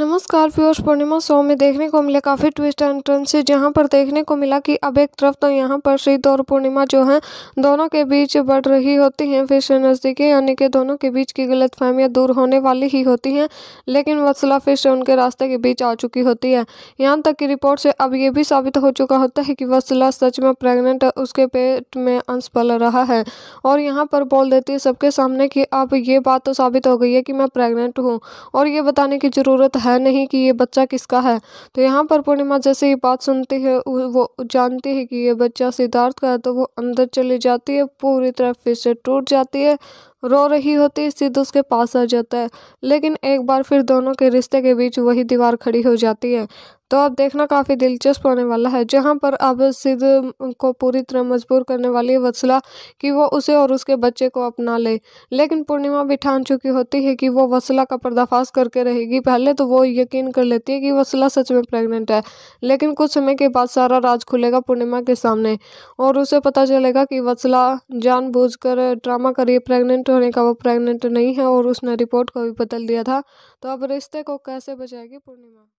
नमस्कार व्यूअर्स पूर्णिमा शो में देखने को मिले काफ़ी ट्विस्ट एंड टर्न से जहां पर देखने को मिला कि अब एक तरफ तो यहां पर श्रीद और पूर्णिमा जो हैं दोनों के बीच बढ़ रही होती हैं फिर से नज़दीकें यानी कि दोनों के बीच की गलत फहमियाँ दूर होने वाली ही होती हैं लेकिन वसला फिर से उनके रास्ते के बीच आ चुकी होती है यहाँ तक की रिपोर्ट से अब ये भी साबित हो चुका होता है कि वसला सच में प्रेगनेंट उसके पेट में अंश पल रहा है और यहाँ पर बोल देती है सबके सामने कि अब ये बात तो साबित हो गई है कि मैं प्रेगनेंट हूँ और ये बताने की ज़रूरत है है नहीं कि ये बच्चा किसका है तो यहाँ पर पूर्णिमा जैसे ही बात सुनते हैं वो जानती है कि ये बच्चा सिद्धार्थ का है तो वो अंदर चली जाती है पूरी तरह फिर से टूट जाती है रो रही होती है सिद्ध उसके पास आ जाता है लेकिन एक बार फिर दोनों के रिश्ते के बीच वही दीवार खड़ी हो जाती है तो अब देखना काफ़ी दिलचस्प होने वाला है जहां पर अब सिद्ध को पूरी तरह मजबूर करने वाली है वसला कि वो उसे और उसके बच्चे को अपना ले लेकिन पूर्णिमा भी ठान चुकी होती है कि वो वसला का पर्दाफाश करके रहेगी पहले तो वो यकीन कर लेती है कि वसला सच में प्रेग्नेंट है लेकिन कुछ समय के बाद सारा राज खुलेगा पूर्णिमा के सामने और उसे पता चलेगा कि वसला कर ड्रामा करिए प्रेगनेंट होने का वो प्रेगनेंट नहीं है और उसने रिपोर्ट को भी बदल दिया था तो अब रिश्ते को कैसे बचाएगी पूर्णिमा